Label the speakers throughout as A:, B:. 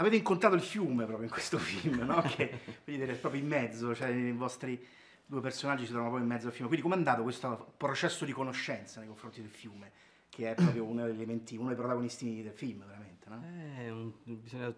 A: avete incontrato il fiume proprio in questo film, no? che vedete, è proprio in mezzo, cioè i vostri due personaggi si trovano proprio in mezzo al fiume. Quindi com'è andato questo processo di conoscenza nei confronti del fiume, che è proprio uno degli elementi, uno dei protagonisti del film, veramente?
B: No? Eh, un, bisogna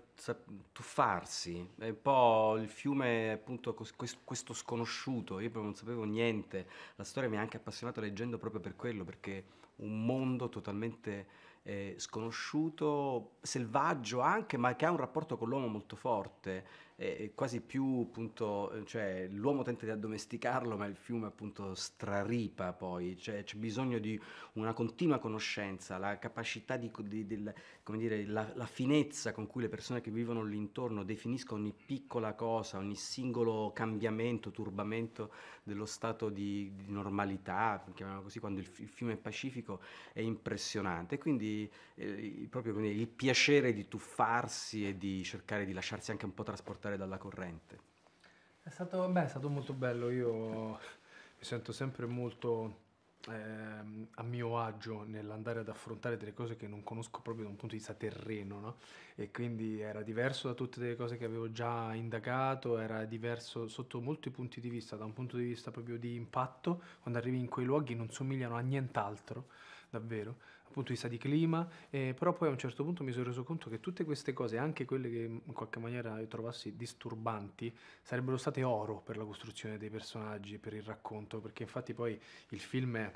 B: tuffarsi, è un po' il fiume è appunto questo sconosciuto, io proprio non sapevo niente, la storia mi ha anche appassionato leggendo proprio per quello, perché un mondo totalmente eh, sconosciuto, selvaggio anche, ma che ha un rapporto con l'uomo molto forte eh, quasi più appunto, cioè, l'uomo tenta di addomesticarlo, ma il fiume appunto straripa poi, cioè, c'è bisogno di una continua conoscenza, la capacità di, di, di come dire, la, la, finezza con cui le persone che vivono l'intorno definiscono ogni piccola cosa, ogni singolo cambiamento, turbamento dello stato di, di normalità, chiamiamolo così, quando il, il, fiume è pacifico, è impressionante. Quindi eh, proprio quindi, il piacere di tuffarsi e di cercare di lasciarsi anche un po' trasportare portare dalla corrente?
C: È stato, beh, è stato molto bello, io mi sento sempre molto eh, a mio agio nell'andare ad affrontare delle cose che non conosco proprio da un punto di vista terreno, no? e quindi era diverso da tutte le cose che avevo già indagato, era diverso sotto molti punti di vista, da un punto di vista proprio di impatto, quando arrivi in quei luoghi non somigliano a nient'altro, davvero, punto di vista di clima, eh, però poi a un certo punto mi sono reso conto che tutte queste cose, anche quelle che in qualche maniera io trovassi disturbanti, sarebbero state oro per la costruzione dei personaggi, per il racconto, perché infatti poi il film è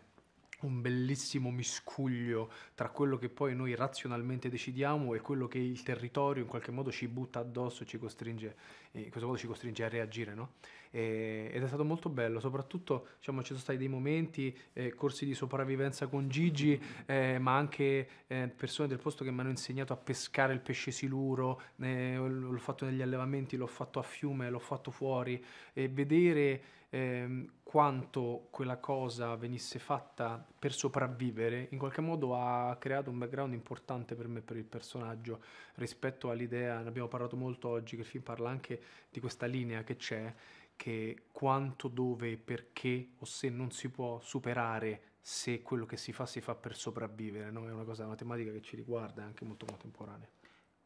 C: un bellissimo miscuglio tra quello che poi noi razionalmente decidiamo e quello che il territorio in qualche modo ci butta addosso ci costringe, in questo modo ci costringe a reagire. No? E, ed è stato molto bello, soprattutto diciamo, ci sono stati dei momenti, eh, corsi di sopravvivenza con Gigi, eh, ma anche eh, persone del posto che mi hanno insegnato a pescare il pesce siluro, eh, l'ho fatto negli allevamenti, l'ho fatto a fiume, l'ho fatto fuori, e vedere ehm, quanto quella cosa venisse fatta per sopravvivere, in qualche modo ha creato un background importante per me, per il personaggio, rispetto all'idea, ne abbiamo parlato molto oggi, che il film parla anche di questa linea che c'è, che quanto, dove, perché o se non si può superare se quello che si fa si fa per sopravvivere, no? è una cosa, una tematica che ci riguarda, è anche molto contemporanea.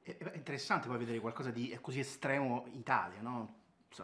C: È eh, interessante poi
A: vedere qualcosa di eh, così estremo in Italia, no?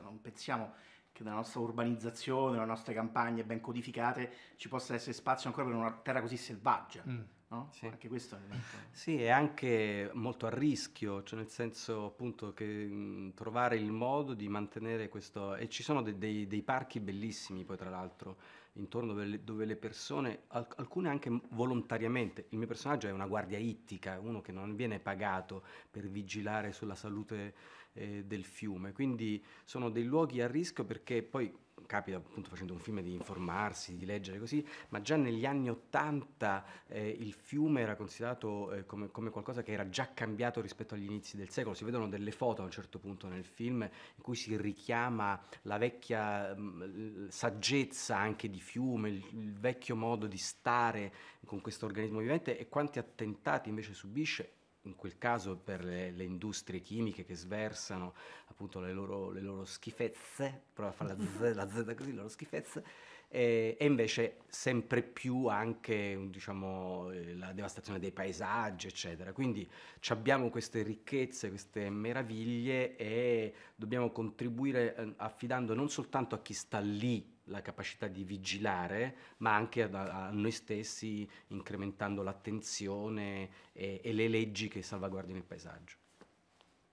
A: non pensiamo che nella nostra urbanizzazione, nelle nostre campagne ben codificate, ci possa essere spazio ancora per una terra così selvaggia. Mm. No? Sì. Anche questo è un
B: Sì, è anche molto a rischio, cioè nel senso appunto che mh, trovare il modo di mantenere questo... E ci sono de- dei, dei, parchi bellissimi poi tra l'altro intorno dove le, dove le persone, al- alcune anche volontariamente, il mio personaggio è una guardia ittica, uno che non viene pagato per vigilare sulla salute eh, del fiume, quindi sono dei luoghi a rischio perché poi capita appunto facendo un film di informarsi, di leggere così, ma già negli anni Ottanta eh, il fiume era considerato eh, come, come, qualcosa che era già cambiato rispetto agli inizi del secolo. Si vedono delle foto a un certo punto nel film in cui si richiama la vecchia mh, mm, saggezza anche di fiume, il, il vecchio modo di stare con questo organismo vivente e quanti attentati invece subisce in quel caso per le, le, industrie chimiche che sversano appunto le loro, le loro schifezze, prova a fare la z, la z così, le loro schifezze, e, e invece sempre più anche diciamo, eh, la devastazione dei paesaggi, eccetera. Quindi abbiamo queste ricchezze, queste meraviglie e dobbiamo contribuire eh, affidando non soltanto a chi sta lì la capacità di vigilare, ma anche a, a noi stessi incrementando l'attenzione e, e, le leggi che salvaguardino il paesaggio.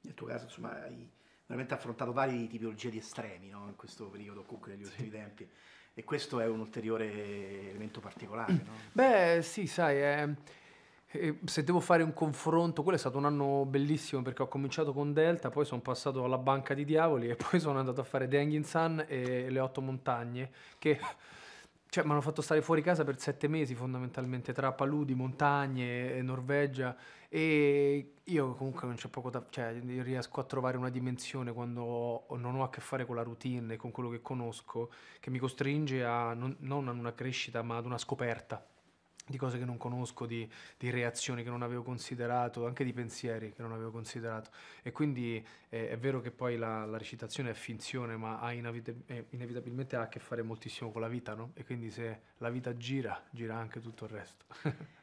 B: Nel
A: tuo caso, insomma, hai veramente affrontato varie tipologie di estremi no? in questo periodo, comunque negli ultimi sì. tempi. E questo è un ulteriore elemento particolare, no?
C: Beh, sì, sai, è e se devo fare un confronto, quello è stato un anno bellissimo perché ho cominciato con Delta, poi sono passato alla Banca di Diavoli e poi sono andato a fare The Hanging Sun e Le Otto Montagne, che cioè, mi hanno fatto stare fuori casa per sette mesi fondamentalmente, tra paludi, montagne, e Norvegia e io comunque non c'è poco da... cioè riesco a trovare una dimensione quando non ho a che fare con la routine, con quello che conosco, che mi costringe a non, non ad una crescita ma ad una scoperta di cose che non conosco, di, di, reazioni che non avevo considerato, anche di pensieri che non avevo considerato. E quindi eh, è vero che poi la, la, recitazione è finzione, ma ha inevit- eh, inevitabilmente ha a che fare moltissimo con la vita, no? E quindi se la vita gira, gira anche tutto il resto.